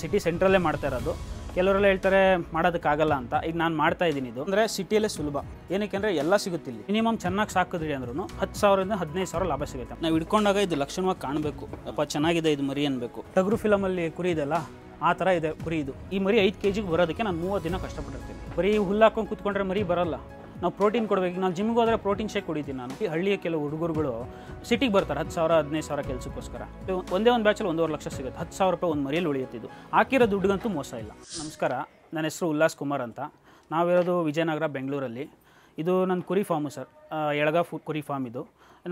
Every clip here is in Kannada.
ಸಿಟಿ ಸೆಂಟ್ರಲ್ಲೇ ಮಾಡ್ತಾ ಇರೋದು ಕೆಲವರೆಲ್ಲ ಹೇಳ್ತಾರೆ ಮಾಡೋದಕ್ಕಾಗಲ್ಲ ಅಂತ ಈಗ ನಾನು ಮಾಡ್ತಾ ಇದ್ದೀನಿ ಇದು ಅಂದರೆ ಸಿಟಿಯಲ್ಲೇ ಸುಲಭ ಏನಕ್ಕೆ ಅಂದರೆ ಎಲ್ಲ ಸಿಗುತ್ತೆ ಇಲ್ಲಿ ಮಿನಿಮಮ್ ಚೆನ್ನಾಗಿ ಸಾಕಿದ್ರಿ ಅಂದ್ರೂ ಹತ್ತು ಸಾವಿರದಿಂದ ಹದಿನೈದು ಸಾವಿರ ಲಾಭ ಸಿಗುತ್ತೆ ನಾವು ಹಿಡ್ಕೊಂಡಾಗ ಇದು ಲಕ್ಷಣವಾಗಿ ಕಾಣಬೇಕು ಅಪ್ಪ ಚೆನ್ನಾಗಿದೆ ಇದು ಮರಿ ಅನ್ಬೇಕು ಟಗ್ರು ಫಿಲಮಲ್ಲಿ ಕುರಿ ಇದೆಲ್ಲ ಆ ಥರ ಇದೆ ಕುರಿ ಇದು ಈ ಮರಿ ಐದು ಕೆ ಜಿಗೆ ಬರೋದಕ್ಕೆ ನಾನು ಮೂವತ್ತು ದಿನ ಕಷ್ಟಪಟ್ಟಿರ್ತೀನಿ ಬರೀ ಹಾಕೊಂಡು ಕೂತ್ಕೊಂಡ್ರೆ ಮರಿ ಬರಲ್ಲ ನಾವು ಪ್ರೋಟೀನ್ ಕೊಡಬೇಕು ನಾನು ಜಿಮ್ಗೆ ಹೋದರೆ ಪ್ರೋಟೀನ್ ಶೇಕ್ ಕುಡಿತೀನಿ ನಾನು ಹಳ್ಳಿಯ ಕೆಲವು ಹುಡುಗರುಗಳು ಸಿಟಿಗೆ ಬರ್ತಾರೆ ಹತ್ತು ಸಾವಿರ ಹದಿನೈದು ಸಾವಿರ ಕೆಲಸಕ್ಕೋಸ್ಕರ ಒಂದೇ ಒಂದು ಬ್ಯಾಚಲ್ಲಿ ಒಂದೂವರೆ ಲಕ್ಷ ಸಿಗುತ್ತೆ ಹತ್ತು ಸಾವಿರ ರೂಪಾಯಿ ಒಂದು ಮರಿಯಲ್ಲಿ ಉಳಿಯುತ್ತಿದ್ದು ಹಾಕಿರೋ ದುಡ್ಡುಗಂತೂ ಮೋಸ ಇಲ್ಲ ನಮಸ್ಕಾರ ನನ್ನ ಹೆಸರು ಉಲ್ಲಾಸ್ ಕುಮಾರ್ ಅಂತ ನಾವಿರೋದು ವಿಜಯನಗರ ಬೆಂಗಳೂರಲ್ಲಿ ಇದು ನನ್ನ ಕುರಿ ಫಾರ್ಮು ಸರ್ ಎಳಗ ಫು ಕುರಿ ಫಾರ್ಮ್ ಇದು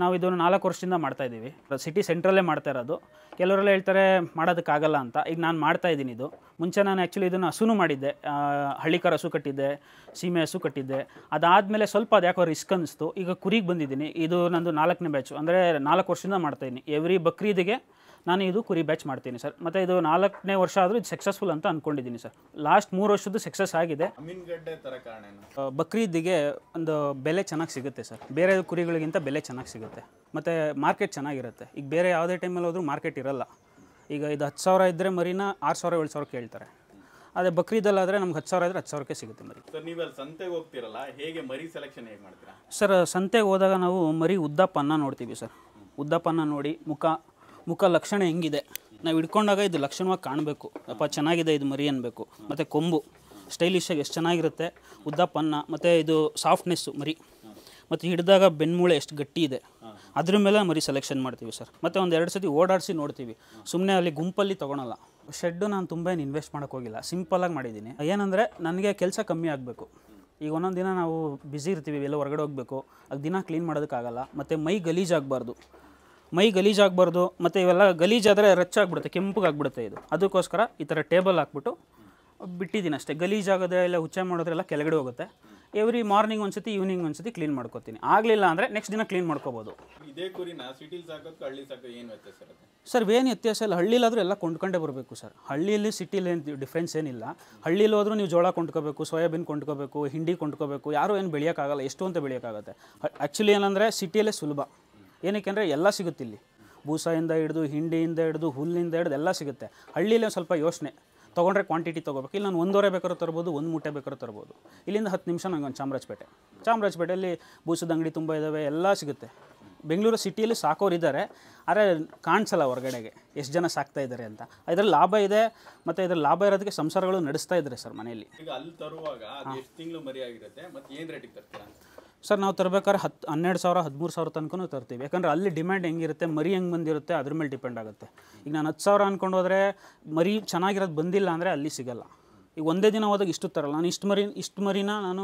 ನಾವು ಇದನ್ನು ನಾಲ್ಕು ವರ್ಷದಿಂದ ಮಾಡ್ತಾಯಿದ್ದೀವಿ ಸಿಟಿ ಸೆಂಟ್ರಲ್ಲೇ ಮಾಡ್ತಾ ಇರೋದು ಕೆಲವರೆಲ್ಲ ಹೇಳ್ತಾರೆ ಮಾಡೋದಕ್ಕಾಗಲ್ಲ ಅಂತ ಈಗ ನಾನು ಮಾಡ್ತಾ ಇದ್ದೀನಿ ಇದು ಮುಂಚೆ ನಾನು ಆ್ಯಕ್ಚುಲಿ ಇದನ್ನು ಹಸುನು ಮಾಡಿದ್ದೆ ಹಳ್ಳಿಕರ ಹಸು ಕಟ್ಟಿದ್ದೆ ಸೀಮೆ ಹಸು ಕಟ್ಟಿದ್ದೆ ಅದಾದಮೇಲೆ ಸ್ವಲ್ಪ ಅದು ಯಾಕೋ ರಿಸ್ಕ್ ಅನ್ನಿಸ್ತು ಈಗ ಕುರಿಗೆ ಬಂದಿದ್ದೀನಿ ಇದು ನಂದು ನಾಲ್ಕನೇ ಬ್ಯಾಚು ಅಂದರೆ ನಾಲ್ಕು ವರ್ಷದಿಂದ ಮಾಡ್ತಾಯಿದ್ದೀನಿ ಎವ್ರಿ ಬಕ್ರೀದಿಗೆ ನಾನು ಇದು ಕುರಿ ಬ್ಯಾಚ್ ಮಾಡ್ತೀನಿ ಸರ್ ಮತ್ತು ಇದು ನಾಲ್ಕನೇ ವರ್ಷ ಆದರೂ ಇದು ಸಕ್ಸಸ್ಫುಲ್ ಅಂತ ಅಂದ್ಕೊಂಡಿದ್ದೀನಿ ಸರ್ ಲಾಸ್ಟ್ ಮೂರು ವರ್ಷದ್ದು ಸಕ್ಸಸ್ ಆಗಿದೆ ಬಕ್ರೀದಿಗೆ ಒಂದು ಬೆಲೆ ಚೆನ್ನಾಗಿ ಸಿಗುತ್ತೆ ಸರ್ ಬೇರೆ ಕುರಿಗಳಿಗಿಂತ ಬೆಲೆ ಚೆನ್ನಾಗಿ ಸಿಗುತ್ತೆ ಮತ್ತು ಮಾರ್ಕೆಟ್ ಚೆನ್ನಾಗಿರುತ್ತೆ ಈಗ ಬೇರೆ ಯಾವುದೇ ಟೈಮಲ್ಲಿ ಹೋದರೂ ಮಾರ್ಕೆಟ್ ಇರಲ್ಲ ಈಗ ಇದು ಹತ್ತು ಸಾವಿರ ಇದ್ದರೆ ಮರಿನ ಆರು ಸಾವಿರ ಏಳು ಸಾವಿರ ಕೇಳ್ತಾರೆ ಅದೇ ಬಕ್ರೀದಲ್ಲಾದರೆ ನಮ್ಗೆ ಹತ್ತು ಸಾವಿರ ಆದರೆ ಹತ್ತು ಸಾವಿರಕ್ಕೆ ಸಿಗುತ್ತೆ ಮರಿ ಸರ್ ನೀವು ಸಂತೆಗೆ ಹೋಗ್ತಿರಲ್ಲ ಹೇಗೆ ಮರಿ ಸೆಲೆಕ್ಷನ್ ಹೇಗೆ ಮಾಡ್ತೀರಾ ಸರ್ ಸಂತೆಗೆ ಹೋದಾಗ ನಾವು ಮರಿ ಅನ್ನ ನೋಡ್ತೀವಿ ಸರ್ ಉದ್ದಪ್ಪನ್ನ ನೋಡಿ ಮುಖ ಮುಖ ಲಕ್ಷಣ ಹೆಂಗಿದೆ ನಾವು ಹಿಡ್ಕೊಂಡಾಗ ಇದು ಲಕ್ಷಣವಾಗಿ ಕಾಣಬೇಕು ಅಪ್ಪ ಚೆನ್ನಾಗಿದೆ ಇದು ಮರಿ ಅನ್ನಬೇಕು ಮತ್ತು ಕೊಂಬು ಸ್ಟೈಲಿಶಾಗಿ ಎಷ್ಟು ಚೆನ್ನಾಗಿರುತ್ತೆ ಉದ್ದ ಪನ್ನ ಮತ್ತು ಇದು ಸಾಫ್ಟ್ನೆಸ್ಸು ಮರಿ ಮತ್ತು ಹಿಡಿದಾಗ ಬೆನ್ಮೂಳೆ ಎಷ್ಟು ಗಟ್ಟಿ ಇದೆ ಅದ್ರ ಮೇಲೆ ಮರಿ ಸೆಲೆಕ್ಷನ್ ಮಾಡ್ತೀವಿ ಸರ್ ಮತ್ತು ಒಂದು ಎರಡು ಸತಿ ಓಡಾಡಿಸಿ ನೋಡ್ತೀವಿ ಸುಮ್ಮನೆ ಅಲ್ಲಿ ಗುಂಪಲ್ಲಿ ತೊಗೊಳಲ್ಲ ಶೆಡ್ಡು ನಾನು ತುಂಬ ಏನು ಇನ್ವೆಸ್ಟ್ ಮಾಡೋಕೆ ಹೋಗಿಲ್ಲ ಸಿಂಪಲಾಗಿ ಮಾಡಿದ್ದೀನಿ ಏನಂದರೆ ನನಗೆ ಕೆಲಸ ಕಮ್ಮಿ ಆಗಬೇಕು ಈಗ ಒಂದೊಂದು ದಿನ ನಾವು ಬ್ಯುಸಿ ಇರ್ತೀವಿ ಎಲ್ಲ ಹೊರಗಡೆ ಹೋಗಬೇಕು ಅದು ದಿನ ಕ್ಲೀನ್ ಮಾಡೋದಕ್ಕಾಗಲ್ಲ ಮತ್ತು ಮೈ ಗಲೀಜಾಗಬಾರ್ದು ಮೈ ಗಲೀಜಾಗಬಾರ್ದು ಮತ್ತು ಇವೆಲ್ಲ ಗಲೀಜಾದರೆ ರಚ್ಚಾಗ್ಬಿಡುತ್ತೆ ಆಗ್ಬಿಡುತ್ತೆ ಇದು ಅದಕ್ಕೋಸ್ಕರ ಈ ಥರ ಟೇಬಲ್ ಹಾಕ್ಬಿಟ್ಟು ಬಿಟ್ಟಿದ್ದೀನಿ ಅಷ್ಟೇ ಗಲೀಜಾಗದೆ ಇಲ್ಲ ಹುಚ್ಚೆ ಮಾಡೋದ್ರೆಲ್ಲ ಕೆಳಗಡೆ ಹೋಗುತ್ತೆ ಎವ್ರಿ ಮಾರ್ನಿಂಗ್ ಒಂದ್ಸತಿ ಈವ್ನಿಂಗ್ ಒಂದ್ಸತಿ ಕ್ಲೀನ್ ಮಾಡ್ಕೋತೀನಿ ಆಗಲಿಲ್ಲ ಅಂದರೆ ನೆಕ್ಸ್ಟ್ ದಿನ ಕ್ಲೀನ್ ಮಾಡ್ಕೋಬೋದು ಇದೇ ವ್ಯತ್ಯಾಸ ಸರ್ ಏನು ವ್ಯತ್ಯಾಸ ಇಲ್ಲ ಹಳ್ಳಿಲಾದರೂ ಎಲ್ಲ ಕೊಂಡ್ಕೊಂಡೇ ಬರಬೇಕು ಸರ್ ಹಳ್ಳಿಯಲ್ಲಿ ಸಿಟಿಲಿ ಏನು ಡಿಫ್ರೆನ್ಸ್ ಏನಿಲ್ಲ ಹಳ್ಳಿಲಿ ಹೋದ್ರೂ ನೀವು ಜೋಳ ಕೊಂಡ್ಕೋಬೇಕು ಸೋಯಾಬೀನ್ ಕೊಂಡ್ಕೋಬೇಕು ಹಿಂಡಿ ಕೊಂಡ್ಕೋಬೇಕು ಯಾರೂ ಏನು ಬೆಳೆಯೋಕ್ಕಾಗಲ್ಲ ಎಷ್ಟು ಅಂತ ಬೆಳೆಯೋಕ್ಕಾಗುತ್ತೆ ಆ್ಯಕ್ಚುಲಿ ಏನಂದರೆ ಸಿಟಿಯಲ್ಲೇ ಸುಲಭ ಏನಕ್ಕೆ ಅಂದರೆ ಎಲ್ಲ ಸಿಗುತ್ತೆ ಇಲ್ಲಿ ಬೂಸಾಯಿಂದ ಹಿಡಿದು ಹಿಂಡಿಯಿಂದ ಹಿಡಿದು ಹುಲ್ಲಿಂದ ಹಿಡ್ದು ಎಲ್ಲ ಸಿಗುತ್ತೆ ಹಳ್ಳಿಲೇ ಸ್ವಲ್ಪ ಯೋಚನೆ ತೊಗೊಂಡ್ರೆ ಕ್ವಾಂಟಿಟಿ ತೊಗೋಬೇಕು ಇಲ್ಲಿ ನಾನು ಒಂದೂವರೆ ಬೇಕಾದ್ರೂ ತರ್ಬೋದು ಒಂದು ಮೂಟೆ ಬೇಕಾದ್ರೂ ತರ್ಬೋದು ಇಲ್ಲಿಂದ ಹತ್ತು ನಿಮಿಷ ನಂಗೆ ಒಂದು ಚಾಮರಾಜಪೇಟೆ ಚಾಮರಾಜಪೇಟೆಯಲ್ಲಿ ಬೂಸದ ಅಂಗಡಿ ತುಂಬ ಇದ್ದಾವೆ ಎಲ್ಲ ಸಿಗುತ್ತೆ ಬೆಂಗಳೂರು ಸಿಟಿಯಲ್ಲಿ ಸಾಕೋರು ಇದ್ದಾರೆ ಆದರೆ ಕಾಣಿಸಲ್ಲ ಹೊರಗಡೆಗೆ ಎಷ್ಟು ಜನ ಸಾಕ್ತಾ ಇದ್ದಾರೆ ಅಂತ ಇದರ ಲಾಭ ಇದೆ ಮತ್ತು ಇದರ ಲಾಭ ಇರೋದಕ್ಕೆ ಸಂಸಾರಗಳು ನಡೆಸ್ತಾ ಇದ್ದಾರೆ ಸರ್ ಮನೆಯಲ್ಲಿ ಈಗ ಅಲ್ಲಿ ತರುವಾಗ ತಿಂಗಳು ಮರಿಯಾಗಿರುತ್ತೆ ಆಗಿರುತ್ತೆ ಏನು ರೇಟಿಗೆ ತರ್ತೀರಾ ಸರ್ ನಾವು ತರಬೇಕಾದ್ರೆ ಹತ್ತು ಹನ್ನೆರಡು ಸಾವಿರ ಹದಿಮೂರು ಸಾವಿರ ತನಕನೂ ತರ್ತೀವಿ ಯಾಕಂದರೆ ಅಲ್ಲಿ ಡಿಮ್ಯಾಂಡ್ ಹೆಂಗಿರುತ್ತೆ ಮರಿ ಹೆಂಗೆ ಬಂದಿರುತ್ತೆ ಅದ್ರ ಮೇಲೆ ಡಿಪೆಂಡ್ ಆಗುತ್ತೆ ಈಗ ನಾನು ಹತ್ತು ಸಾವಿರ ಅಂದ್ಕೊಂಡು ಹೋದರೆ ಮರಿ ಚೆನ್ನಾಗಿರೋದು ಬಂದಿಲ್ಲ ಅಂದರೆ ಅಲ್ಲಿ ಸಿಗಲ್ಲ ಈಗ ಒಂದೇ ದಿನ ಹೋದಾಗ ಇಷ್ಟು ತರಲ್ಲ ನಾನು ಇಷ್ಟು ಮರಿ ಇಷ್ಟು ಮರಿನ ನಾನು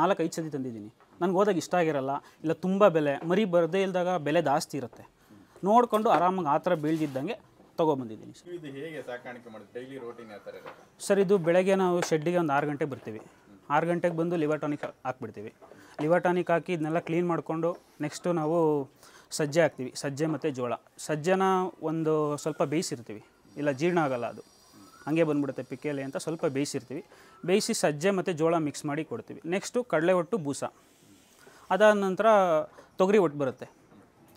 ನಾಲ್ಕು ಐದು ಸತಿ ತಂದಿದ್ದೀನಿ ನನಗೆ ಹೋದಾಗ ಇಷ್ಟ ಆಗಿರಲ್ಲ ಇಲ್ಲ ತುಂಬ ಬೆಲೆ ಮರಿ ಬರದೇ ಇಲ್ದಾಗ ಬೆಲೆ ಜಾಸ್ತಿ ಇರುತ್ತೆ ನೋಡಿಕೊಂಡು ಆರಾಮಾಗಿ ಆ ಥರ ಬೀಳ್ದಿದ್ದಂಗೆ ತೊಗೊಬಂದಿದ್ದೀನಿ ಸರ್ ಸರ್ ಇದು ಬೆಳಗ್ಗೆ ನಾವು ಶೆಡ್ಡಿಗೆ ಒಂದು ಆರು ಗಂಟೆಗೆ ಬರ್ತೀವಿ ಆರು ಗಂಟೆಗೆ ಬಂದು ಲಿವರ್ ಹಾಕ್ಬಿಡ್ತೀವಿ ಲಿವರ್ ಹಾಕಿ ಇದನ್ನೆಲ್ಲ ಕ್ಲೀನ್ ಮಾಡಿಕೊಂಡು ನೆಕ್ಸ್ಟು ನಾವು ಸಜ್ಜೆ ಹಾಕ್ತೀವಿ ಸಜ್ಜೆ ಮತ್ತು ಜೋಳ ಸಜ್ಜೆನ ಒಂದು ಸ್ವಲ್ಪ ಬೇಯಿಸಿರ್ತೀವಿ ಇಲ್ಲ ಜೀರ್ಣ ಆಗಲ್ಲ ಅದು ಹಾಗೆ ಬಂದ್ಬಿಡುತ್ತೆ ಪಿಕ್ಕೆಲೆ ಅಂತ ಸ್ವಲ್ಪ ಬೇಯಿಸಿರ್ತೀವಿ ಬೇಯಿಸಿ ಸಜ್ಜೆ ಮತ್ತು ಜೋಳ ಮಿಕ್ಸ್ ಮಾಡಿ ಕೊಡ್ತೀವಿ ನೆಕ್ಸ್ಟು ಕಡಲೆ ಒಟ್ಟು ಬೂಸ ಅದಾದ ನಂತರ ತೊಗರಿ ಒಟ್ಟು ಬರುತ್ತೆ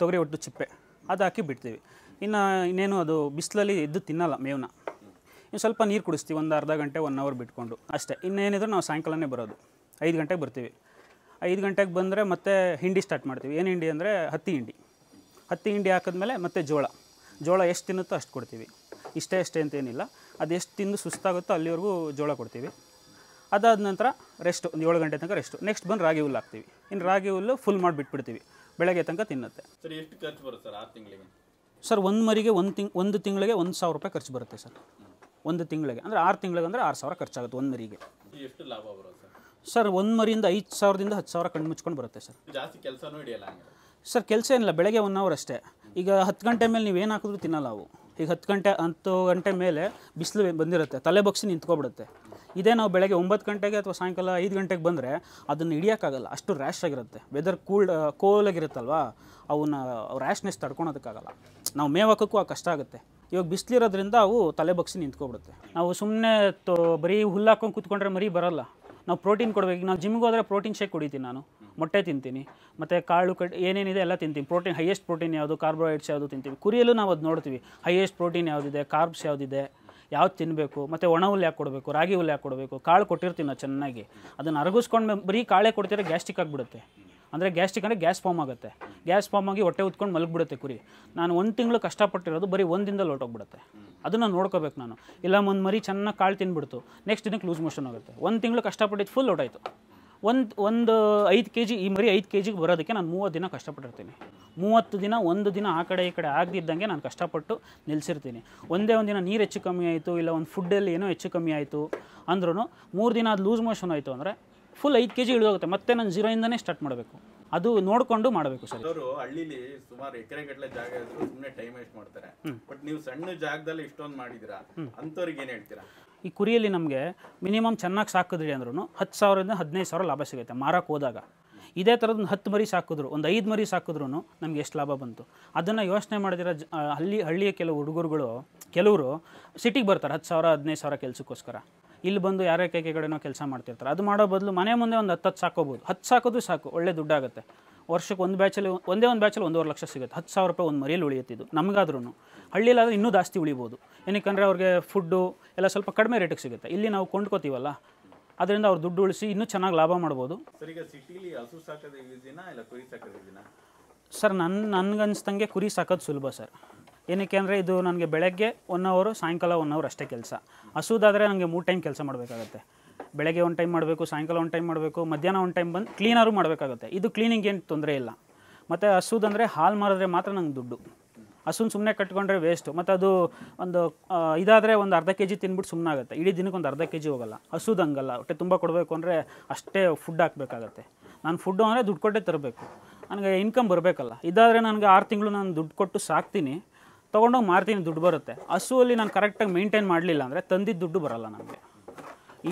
ತೊಗರಿ ಒಟ್ಟು ಚಿಪ್ಪೆ ಅದು ಹಾಕಿ ಬಿಡ್ತೀವಿ ಇನ್ನು ಇನ್ನೇನು ಅದು ಬಿಸಿಲಲ್ಲಿ ಎದ್ದು ತಿನ್ನಲ್ಲ ಮೇವನ್ನ ಇನ್ನು ಸ್ವಲ್ಪ ನೀರು ಕುಡಿಸ್ತೀವಿ ಒಂದು ಅರ್ಧ ಗಂಟೆ ಒನ್ ಅವರ್ ಬಿಟ್ಕೊಂಡು ಅಷ್ಟೇ ಇನ್ನೇನಿದ್ರು ನಾವು ಸಾಯಂಕಾಲನೇ ಬರೋದು ಐದು ಗಂಟೆಗೆ ಬರ್ತೀವಿ ಐದು ಗಂಟೆಗೆ ಬಂದರೆ ಮತ್ತೆ ಹಿಂಡಿ ಸ್ಟಾರ್ಟ್ ಮಾಡ್ತೀವಿ ಏನು ಹಿಂಡಿ ಅಂದರೆ ಹತ್ತಿ ಹಿಂಡಿ ಹತ್ತಿ ಹಿಂಡಿ ಹಾಕಿದ್ಮೇಲೆ ಮತ್ತೆ ಜೋಳ ಜೋಳ ಎಷ್ಟು ತಿನ್ನುತ್ತೋ ಅಷ್ಟು ಕೊಡ್ತೀವಿ ಇಷ್ಟೇ ಅಷ್ಟೇ ಅಂತೇನಿಲ್ಲ ಅದು ಎಷ್ಟು ತಿಂದು ಸುಸ್ತಾಗುತ್ತೋ ಅಲ್ಲಿವರೆಗೂ ಜೋಳ ಕೊಡ್ತೀವಿ ಅದಾದ ನಂತರ ರೆಸ್ಟು ಒಂದು ಏಳು ಗಂಟೆ ತನಕ ರೆಸ್ಟು ನೆಕ್ಸ್ಟ್ ಬಂದು ರಾಗಿ ಹುಲ್ಲು ಹಾಕ್ತೀವಿ ಇನ್ನು ರಾಗಿ ಹುಲ್ಲು ಫುಲ್ ಮಾಡಿಬಿಟ್ಬಿಡ್ತೀವಿ ಬೆಳಗ್ಗೆ ತನಕ ತಿನ್ನುತ್ತೆ ಸರ್ ಎಷ್ಟು ಖರ್ಚು ಬರುತ್ತೆ ಸರ್ ಆರು ತಿಂಗಳಿಗೆ ಸರ್ ಒಂದು ಮರಿಗೆ ಒಂದು ತಿಂಗ್ ಒಂದು ತಿಂಗಳಿಗೆ ಒಂದು ಸಾವಿರ ರೂಪಾಯಿ ಖರ್ಚು ಬರುತ್ತೆ ಸರ್ ಒಂದು ತಿಂಗಳಿಗೆ ಅಂದರೆ ಆರು ತಿಂಗಳಿಗೆ ಅಂದರೆ ಆರು ಸಾವಿರ ಖರ್ಚಾಗುತ್ತೆ ಒಂದು ಮರಿಗೆ ಎಷ್ಟು ಲಾಭ ಬರುತ್ತೆ ಸರ್ ಒಂದು ಮರಿಯಿಂದ ಐದು ಸಾವಿರದಿಂದ ಹತ್ತು ಸಾವಿರ ಕಣ್ಣು ಮುಚ್ಕೊಂಡು ಬರುತ್ತೆ ಸರ್ ಜಾಸ್ತಿ ಕೆಲಸನೂ ಹಿಡಿಯಲ್ಲ ಸರ್ ಕೆಲಸ ಏನಿಲ್ಲ ಬೆಳಗ್ಗೆ ಒನ್ ಅವರ್ ಅಷ್ಟೇ ಈಗ ಹತ್ತು ಗಂಟೆ ಮೇಲೆ ನೀವು ಏನು ಹಾಕಿದ್ರು ತಿನ್ನಲ್ಲ ಅವು ಈಗ ಹತ್ತು ಗಂಟೆ ಹತ್ತು ಗಂಟೆ ಮೇಲೆ ಬಿಸಿಲು ಬಂದಿರುತ್ತೆ ತಲೆ ಬಗ್ಸಿ ನಿಂತ್ಕೊಬಿಡುತ್ತೆ ಇದೇ ನಾವು ಬೆಳಗ್ಗೆ ಒಂಬತ್ತು ಗಂಟೆಗೆ ಅಥವಾ ಸಾಯಂಕಾಲ ಐದು ಗಂಟೆಗೆ ಬಂದರೆ ಅದನ್ನು ಹಿಡಿಯೋಕ್ಕಾಗಲ್ಲ ಅಷ್ಟು ರ್ಯಾಶ್ ಆಗಿರುತ್ತೆ ವೆದರ್ ಕೂಲ್ಡ್ ಕೋಲಾಗಿರುತ್ತಲ್ವ ಅವನ್ನ ರ್ಯಾಶ್ನೆಸ್ ತಡ್ಕೊಳೋದಕ್ಕಾಗಲ್ಲ ನಾವು ಮೇವಾಕೋಕ್ಕೂ ಆ ಕಷ್ಟ ಆಗುತ್ತೆ ಇವಾಗ ಬಿಸಿಲಿರೋದ್ರಿಂದ ಅವು ತಲೆ ಬಗ್ಸಿ ನಿಂತ್ಕೊಬಿಡುತ್ತೆ ನಾವು ಸುಮ್ಮನೆ ತೋ ಬರೀ ಹಾಕೊಂಡು ಕೂತ್ಕೊಂಡ್ರೆ ಮರಿ ಬರೋಲ್ಲ ನಾವು ಪ್ರೋಟೀನ್ ಕೊಡಬೇಕು ನಾವು ಜಿಮ್ಗೆ ಹೋದರೆ ಪ್ರೋಟೀನ್ ಶೇಕ್ ಕುಡಿತೀನಿ ನಾನು ಮೊಟ್ಟೆ ತಿಂತೀನಿ ಮತ್ತು ಕಾಳು ಕಟ್ ಏನೇನಿದೆ ಎಲ್ಲ ತಿಂತೀನಿ ಪ್ರೋಟೀನ್ ಹೈಯೆಸ್ಟ್ ಪ್ರೋಟೀನ್ ಯಾವುದು ಕಾರ್ಬೋಹೈಡ್ರೇಟ್ಸ್ ಯಾವುದು ತಿಂತೀವಿ ಕುರಿಯಲ್ಲೂ ನಾವು ಅದು ನೋಡ್ತೀವಿ ಹೈಯೆಸ್ಟ್ ಪ್ರೋಟೀನ್ ಯಾವುದಿದೆ ಕಾರ್ಬ್ಸ್ ಯಾವುದಿದೆ ಯಾವ್ದು ತಿನ್ನಬೇಕು ಮತ್ತು ಒಣ ಹುಲ್ಲು ಯಾಕೆ ಕೊಡಬೇಕು ರಾಗಿ ಹುಲ್ಲು ಯಾಕೆ ಕೊಡಬೇಕು ಕಾಳು ಕೊಟ್ಟಿರ್ತೀನಿ ನಾವು ಚೆನ್ನಾಗಿ ಅದನ್ನು ಅರಗಿಸ್ಕೊಂಡು ಬರೀ ಕಾಳೆ ಕೊಡ್ತೀರ ಗ್ಯಾಸ್ಟಿಕ್ ಆಗಿಬಿಡುತ್ತೆ ಅಂದರೆ ಗ್ಯಾಸ್ಟಿಕ್ ಅಂದರೆ ಗ್ಯಾಸ್ ಫಾರ್ಮ್ ಆಗುತ್ತೆ ಗ್ಯಾಸ್ ಫಾರ್ಮ್ ಆಗಿ ಹೊಟ್ಟೆ ಉತ್ಕೊಂಡು ಮಲಗಿಬಿಡುತ್ತೆ ಕುರಿ ನಾನು ಒಂದು ತಿಂಗಳು ಕಷ್ಟಪಟ್ಟಿರೋದು ಬರೀ ಒಂದು ದಿನದಲ್ಲಿ ಹೊಟ್ಟೋಗ್ಬಿಡುತ್ತೆ ಅದನ್ನು ನೋಡ್ಕೋಬೇಕು ನಾನು ಇಲ್ಲ ಒಂದು ಮರಿ ಚೆನ್ನಾಗಿ ಕಾಳು ತಿಂದ್ಬಿಡ್ತು ನೆಕ್ಸ್ಟ್ ದಿನಕ್ಕೆ ಲೂಸ್ ಮೋಷನ್ ಆಗುತ್ತೆ ಒಂದು ತಿಂಗಳು ಕಷ್ಟಪಟ್ಟಿದ್ದು ಫುಲ್ ಹೊಟ್ಟಾಯಿತು ಒಂದು ಒಂದು ಐದು ಕೆ ಜಿ ಈ ಮರಿ ಐದು ಕೆ ಜಿಗೆ ಬರೋದಕ್ಕೆ ನಾನು ಮೂವತ್ತು ದಿನ ಕಷ್ಟಪಟ್ಟಿರ್ತೀನಿ ಮೂವತ್ತು ದಿನ ಒಂದು ದಿನ ಆ ಕಡೆ ಈ ಕಡೆ ಆಗದಿದ್ದಂಗೆ ನಾನು ಕಷ್ಟಪಟ್ಟು ನಿಲ್ಲಿಸಿರ್ತೀನಿ ಒಂದೇ ಒಂದು ದಿನ ನೀರು ಹೆಚ್ಚು ಕಮ್ಮಿ ಆಯಿತು ಇಲ್ಲ ಒಂದು ಫುಡ್ಡಲ್ಲಿ ಏನೋ ಹೆಚ್ಚು ಕಮ್ಮಿ ಆಯಿತು ಅಂದ್ರೂ ಮೂರು ದಿನ ಅದು ಲೂಸ್ ಮೋಷನ್ ಆಯಿತು ಅಂದರೆ ಫುಲ್ ಐದು ಕೆ ಜಿ ಇಳಿದೋಗುತ್ತೆ ಮತ್ತೆ ನಾನು ಜೀರೋಯಿಂದನೇ ಸ್ಟಾರ್ಟ್ ಮಾಡಬೇಕು ಅದು ನೋಡಿಕೊಂಡು ಮಾಡಬೇಕು ಸರ್ ಅವರು ಹಳ್ಳಿಲಿ ಸುಮಾರು ಎಕರೆಗಟ್ಟಲೆ ಜಾಗ ಸುಮ್ಮನೆ ಟೈಮ್ ವೇಸ್ಟ್ ಮಾಡ್ತಾರೆ ಬಟ್ ನೀವು ಸಣ್ಣ ಜಾಗದಲ್ಲಿ ಇಷ್ಟೊಂದು ಮಾಡಿದಿರ ಅಂಥವ್ರಿಗೆ ಏನು ಹೇಳ್ತೀರಾ ಈ ಕುರಿಯಲ್ಲಿ ನಮಗೆ ಮಿನಿಮಮ್ ಚೆನ್ನಾಗಿ ಸಾಕಿದ್ರಿ ಅಂದ್ರೂ ಹತ್ತು ಸಾವಿರದಿಂದ ಹದಿನೈದು ಸಾವಿರ ಲಾಭ ಸಿಗುತ್ತೆ ಮಾರಕ್ಕೆ ಹೋದಾಗ ಇದೇ ಥರದ್ದು ಹತ್ತು ಮರಿ ಸಾಕಿದ್ರು ಒಂದು ಐದು ಮರಿ ಸಾಕಿದ್ರು ನಮ್ಗೆ ಎಷ್ಟು ಲಾಭ ಬಂತು ಅದನ್ನು ಯೋಚನೆ ಮಾಡಿದ್ರೆ ಹಳ್ಳಿ ಹಳ್ಳಿಯ ಕೆಲವು ಹುಡುಗರುಗಳು ಕೆಲವರು ಸಿಟಿಗೆ ಬರ್ತಾರೆ ಹತ್ತು ಸಾವಿರ ಹದಿನೈದು ಸಾವಿರ ಕೆಲಸಕ್ಕೋಸ್ಕರ ಇಲ್ಲಿ ಬಂದು ಯಾರೇ ಕೈ ಕಡೆನೋ ಕೆಲಸ ಮಾಡ್ತಿರ್ತಾರೆ ಅದು ಮಾಡೋ ಬದಲು ಮನೆ ಮುಂದೆ ಒಂದು ಹತ್ತು ಹತ್ತು ಸಾಕೋಬೋದು ಹತ್ತು ಸಾಕೋದು ಸಾಕು ಒಳ್ಳೆ ದುಡ್ಡಾಗುತ್ತೆ ವರ್ಷಕ್ಕೆ ಒಂದು ಬ್ಯಾಚಲ್ಲಿ ಒಂದೇ ಒಂದು ಬ್ಯಾಚಲ್ಲಿ ಒಂದೂವರೆ ಲಕ್ಷ ಸಿಗುತ್ತೆ ಹತ್ತು ಸಾವಿರ ರೂಪಾಯಿ ಒಂದು ಮರೆಯಲ್ಲಿ ಉಳಿಯುತ್ತಿದ್ದು ನಮಗಾದ್ರೂ ಹಳ್ಳಿಯಲ್ಲಾದರೂ ಇನ್ನೂ ಜಾಸ್ತಿ ಉಳಿಬೋದು ಏನಕ್ಕೆ ಅವ್ರಿಗೆ ಫುಡ್ಡು ಎಲ್ಲ ಸ್ವಲ್ಪ ಕಡಿಮೆ ರೇಟಿಗೆ ಸಿಗುತ್ತೆ ಇಲ್ಲಿ ನಾವು ಕೊಂಡ್ಕೋತೀವಲ್ಲ ಅದರಿಂದ ಅವ್ರು ದುಡ್ಡು ಉಳಿಸಿ ಇನ್ನೂ ಚೆನ್ನಾಗಿ ಲಾಭ ಮಾಡ್ಬೋದು ಸರ್ ನನ್ನ ನನಗನ್ಸ್ದಂಗೆ ಕುರಿ ಸಾಕೋದು ಸುಲಭ ಸರ್ ಏನಕ್ಕೆ ಅಂದರೆ ಇದು ನನಗೆ ಬೆಳಗ್ಗೆ ಒನ್ ಅವರು ಸಾಯಂಕಾಲ ಒನ್ ಅವರ್ ಅಷ್ಟೇ ಕೆಲಸ ಹಸುದಾದರೆ ನನಗೆ ಮೂರು ಟೈಮ್ ಕೆಲಸ ಮಾಡಬೇಕಾಗತ್ತೆ ಬೆಳಗ್ಗೆ ಒಂದು ಟೈಮ್ ಮಾಡಬೇಕು ಸಾಯಂಕಾಲ ಒಂದು ಟೈಮ್ ಮಾಡಬೇಕು ಮಧ್ಯಾಹ್ನ ಒಂದು ಟೈಮ್ ಬಂದು ಕ್ಲೀನರು ಮಾಡಬೇಕಾಗುತ್ತೆ ಇದು ಕ್ಲೀನಿಂಗ್ ಏನು ತೊಂದರೆ ಇಲ್ಲ ಮತ್ತು ಹಸುದಂದರೆ ಹಾಲು ಮಾರಿದ್ರೆ ಮಾತ್ರ ನಂಗೆ ದುಡ್ಡು ಹಸುನ ಸುಮ್ಮನೆ ಕಟ್ಕೊಂಡ್ರೆ ವೇಸ್ಟು ಮತ್ತು ಅದು ಒಂದು ಇದಾದರೆ ಒಂದು ಅರ್ಧ ಕೆ ಜಿ ತಿಂದ್ಬಿಟ್ಟು ಆಗುತ್ತೆ ಇಡೀ ದಿನಕ್ಕೆ ಒಂದು ಅರ್ಧ ಕೆ ಜಿ ಹೋಗಲ್ಲ ಹಸುದಂಗಲ್ಲ ಹೊಟ್ಟೆ ತುಂಬ ಕೊಡಬೇಕು ಅಂದರೆ ಅಷ್ಟೇ ಫುಡ್ ಹಾಕಬೇಕಾಗತ್ತೆ ನಾನು ಫುಡ್ಡು ಅಂದರೆ ದುಡ್ಡು ಕೊಟ್ಟೇ ತರಬೇಕು ನನಗೆ ಇನ್ಕಮ್ ಬರಬೇಕಲ್ಲ ಇದಾದರೆ ನನಗೆ ಆರು ತಿಂಗಳು ನಾನು ದುಡ್ಡು ಕೊಟ್ಟು ಸಾಕ್ತೀನಿ ತೊಗೊಂಡೋಗಿ ಮಾರ್ತೀನಿ ದುಡ್ಡು ಬರುತ್ತೆ ಹಸುವಲ್ಲಿ ನಾನು ಕರೆಕ್ಟಾಗಿ ಮೇಂಟೈನ್ ಮಾಡಲಿಲ್ಲ ಅಂದರೆ ತಂದಿದ್ದು ದುಡ್ಡು ಬರಲ್ಲ ನಮಗೆ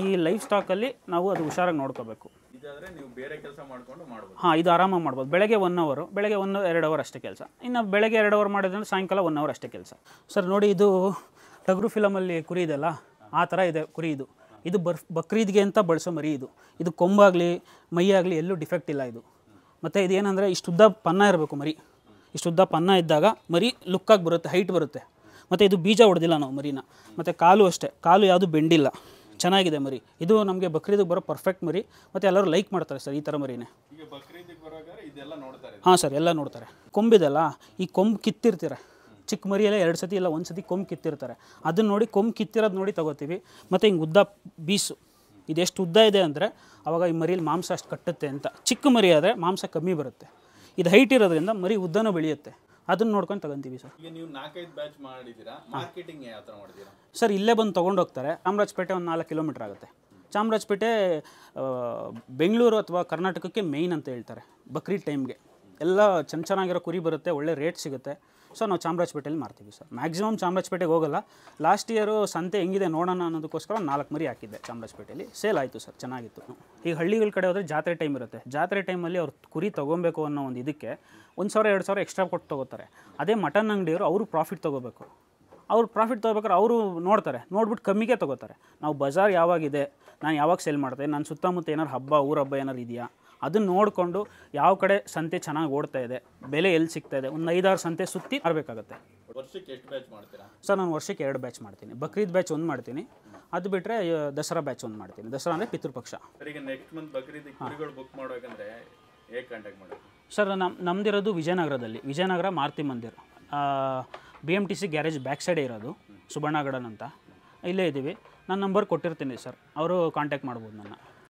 ಈ ಲೈಫ್ ಸ್ಟಾಕಲ್ಲಿ ನಾವು ಅದು ಹುಷಾರಾಗಿ ನೋಡ್ಕೋಬೇಕು ಹಾಂ ಇದು ಆರಾಮಾಗಿ ಮಾಡ್ಬೋದು ಬೆಳಗ್ಗೆ ಒನ್ ಅವರು ಬೆಳಗ್ಗೆ ಒನ್ ಎರಡು ಅವರ್ ಅಷ್ಟೇ ಕೆಲಸ ಇನ್ನು ಬೆಳಗ್ಗೆ ಎರಡು ಅವರ್ ಮಾಡಿದ್ರೆ ಸಾಯಂಕಾಲ ಒನ್ ಅವರ್ ಅಷ್ಟೇ ಕೆಲಸ ಸರ್ ನೋಡಿ ಇದು ಟಗ್ರು ಫಿಲಮಲ್ಲಿ ಕುರಿ ಇದೆಲ್ಲ ಆ ಥರ ಇದೆ ಕುರಿ ಇದು ಇದು ಬರ್ ಬಕ್ರೀದ್ಗೆ ಅಂತ ಬಳಸೋ ಮರಿ ಇದು ಇದು ಕೊಂಬಾಗಲಿ ಮೈಯಾಗಲಿ ಎಲ್ಲೂ ಡಿಫೆಕ್ಟ್ ಇಲ್ಲ ಇದು ಮತ್ತು ಏನಂದರೆ ಇಷ್ಟು ಉದ್ದ ಪನ್ನ ಇರಬೇಕು ಮರಿ ಇಷ್ಟುದ್ದ ಪನ್ನ ಇದ್ದಾಗ ಮರಿ ಲುಕ್ಕಾಗಿ ಬರುತ್ತೆ ಹೈಟ್ ಬರುತ್ತೆ ಮತ್ತು ಇದು ಬೀಜ ಹೊಡೆದಿಲ್ಲ ನಾವು ಮರಿನ ಮತ್ತು ಕಾಲು ಅಷ್ಟೇ ಕಾಲು ಯಾವುದು ಬೆಂಡಿಲ್ಲ ಚೆನ್ನಾಗಿದೆ ಮರಿ ಇದು ನಮಗೆ ಬಕ್ರೀದಿಗೆ ಬರೋ ಪರ್ಫೆಕ್ಟ್ ಮರಿ ಮತ್ತು ಎಲ್ಲರೂ ಲೈಕ್ ಮಾಡ್ತಾರೆ ಸರ್ ಈ ಥರ ಮರಿನೇ ಹಾಂ ಸರ್ ಎಲ್ಲ ನೋಡ್ತಾರೆ ಕೊಂಬಿದೆಲ್ಲ ಈ ಕೊಂಬು ಕಿತ್ತಿರ್ತೀರ ಚಿಕ್ಕ ಮರಿಯಲ್ಲೇ ಎರಡು ಸತಿ ಇಲ್ಲ ಒಂದು ಸತಿ ಕೊಂಬು ಕಿತ್ತಿರ್ತಾರೆ ಅದನ್ನು ನೋಡಿ ಕೊಂಬು ಕಿತ್ತಿರೋದು ನೋಡಿ ತಗೋತೀವಿ ಮತ್ತು ಹಿಂಗೆ ಉದ್ದ ಬೀಸು ಇದೆಷ್ಟು ಉದ್ದ ಇದೆ ಅಂದರೆ ಅವಾಗ ಈ ಮರಿಯಲ್ಲಿ ಮಾಂಸ ಅಷ್ಟು ಕಟ್ಟುತ್ತೆ ಅಂತ ಚಿಕ್ಕ ಮರಿ ಆದರೆ ಮಾಂಸ ಕಮ್ಮಿ ಬರುತ್ತೆ ಇದು ಹೈಟ್ ಇರೋದ್ರಿಂದ ಮರಿ ಉದ್ದನೂ ಬೆಳೆಯುತ್ತೆ ಅದನ್ನ ನೋಡ್ಕೊಂಡು ತಗೊಂತೀವಿ ಸರ್ ನೀವು ಬ್ಯಾಚ್ ಸರ್ ಇಲ್ಲೇ ಬಂದು ಹೋಗ್ತಾರೆ ಚಾಮರಾಜಪೇಟೆ ಒಂದು ನಾಲ್ಕು ಕಿಲೋಮೀಟರ್ ಆಗುತ್ತೆ ಚಾಮರಾಜಪೇಟೆ ಬೆಂಗಳೂರು ಅಥವಾ ಕರ್ನಾಟಕಕ್ಕೆ ಮೇಯ್ನ್ ಅಂತ ಹೇಳ್ತಾರೆ ಬಕ್ರೀದ್ ಟೈಮ್ಗೆ ಎಲ್ಲ ಚೆನ್ನ ಚೆನ್ನಾಗಿರೋ ಕುರಿ ಬರುತ್ತೆ ಒಳ್ಳೆ ರೇಟ್ ಸಿಗುತ್ತೆ ಸೊ ನಾವು ಚಾಮರಾಜಪೇಟೆಯಲ್ಲಿ ಮಾರ್ತೀವಿ ಸರ್ ಮ್ಯಾಕ್ಸಿಮಮ್ ಚಾಮರಾಜಪೇಟೆಗೆ ಹೋಗಲ್ಲ ಲಾಸ್ಟ್ ಇಯರು ಸಂತೆ ಹೆಂಗಿದೆ ನೋಡೋಣ ಅನ್ನೋದಕ್ಕೋಸ್ಕರ ನಾಲ್ಕು ಮರಿ ಹಾಕಿದ್ದೆ ಚಾಮರಾಜಪೇಟೆಯಲ್ಲಿ ಸೇಲ್ ಆಯಿತು ಸರ್ ಚೆನ್ನಾಗಿತ್ತು ಈಗ ಹಳ್ಳಿಗಳ ಕಡೆ ಹೋದರೆ ಜಾತ್ರೆ ಟೈಮ್ ಇರುತ್ತೆ ಜಾತ್ರೆ ಟೈಮಲ್ಲಿ ಅವ್ರು ಕುರಿ ತೊಗೊಬೇಕು ಅನ್ನೋ ಒಂದು ಇದಕ್ಕೆ ಒಂದು ಸಾವಿರ ಎರಡು ಸಾವಿರ ಎಕ್ಸ್ಟ್ರಾ ಕೊಟ್ಟು ತೊಗೋತಾರೆ ಅದೇ ಮಟನ್ ಅಂಗಡಿಯವರು ಅವರು ಪ್ರಾಫಿಟ್ ತೊಗೋಬೇಕು ಅವ್ರು ಪ್ರಾಫಿಟ್ ತೊಗೋಬೇಕಾದ್ರೆ ಅವರು ನೋಡ್ತಾರೆ ನೋಡ್ಬಿಟ್ಟು ಕಮ್ಮಿಗೆ ತೊಗೋತಾರೆ ನಾವು ಬಜಾರ್ ಯಾವಾಗಿದೆ ನಾನು ಯಾವಾಗ ಸೆಲ್ ಮಾಡ್ತೇನೆ ನಾನು ಸುತ್ತಮುತ್ತ ಏನಾರು ಹಬ್ಬ ಊರ ಹಬ್ಬ ಏನಾರು ಇದೆಯಾ ಅದನ್ನು ನೋಡಿಕೊಂಡು ಯಾವ ಕಡೆ ಸಂತೆ ಚೆನ್ನಾಗಿ ಓಡ್ತಾ ಇದೆ ಬೆಲೆ ಎಲ್ಲಿ ಸಿಗ್ತಾ ಇದೆ ಒಂದು ಐದಾರು ಸಂತೆ ಸುತ್ತಿ ಮಾಡಬೇಕಾಗತ್ತೆ ವರ್ಷಕ್ಕೆ ಎಷ್ಟು ಬ್ಯಾಚ್ ಮಾಡ್ತೀರಾ ಸರ್ ನಾನು ವರ್ಷಕ್ಕೆ ಎರಡು ಬ್ಯಾಚ್ ಮಾಡ್ತೀನಿ ಬಕ್ರೀದ್ ಬ್ಯಾಚ್ ಒಂದು ಮಾಡ್ತೀನಿ ಅದು ಬಿಟ್ಟರೆ ದಸರಾ ಬ್ಯಾಚ್ ಒಂದು ಮಾಡ್ತೀನಿ ದಸರಾ ಅಂದರೆ ಪಿತೃಪಕ್ಷ ಈಗ ನೆಕ್ಸ್ಟ್ ಮಂತ್ ಬಕ್ರೀದ್ ಬುಕ್ ಮಾಡಬೇಕಂದ್ರೆ ಕಾಂಟ್ಯಾಕ್ಟ್ ಸರ್ ನಮ್ಮ ನಮ್ಮದಿರೋದು ವಿಜಯನಗರದಲ್ಲಿ Vijayanagar Maruti Mandir B M T C garage back ಸೈಡೇ ಇರೋದು ಸುಬಣ್ಣಗಡನ್ ಅಂತ ಇಲ್ಲೇ ಇದ್ದೀವಿ ನನ್ನ ನಂಬರ್ ಕೊಟ್ಟಿರ್ತೀನಿ ಸರ್ ಅವರು ಕಾಂಟ್ಯಾಕ್ಟ್ ಮಾಡ್ಬೋದು ನನ್ನ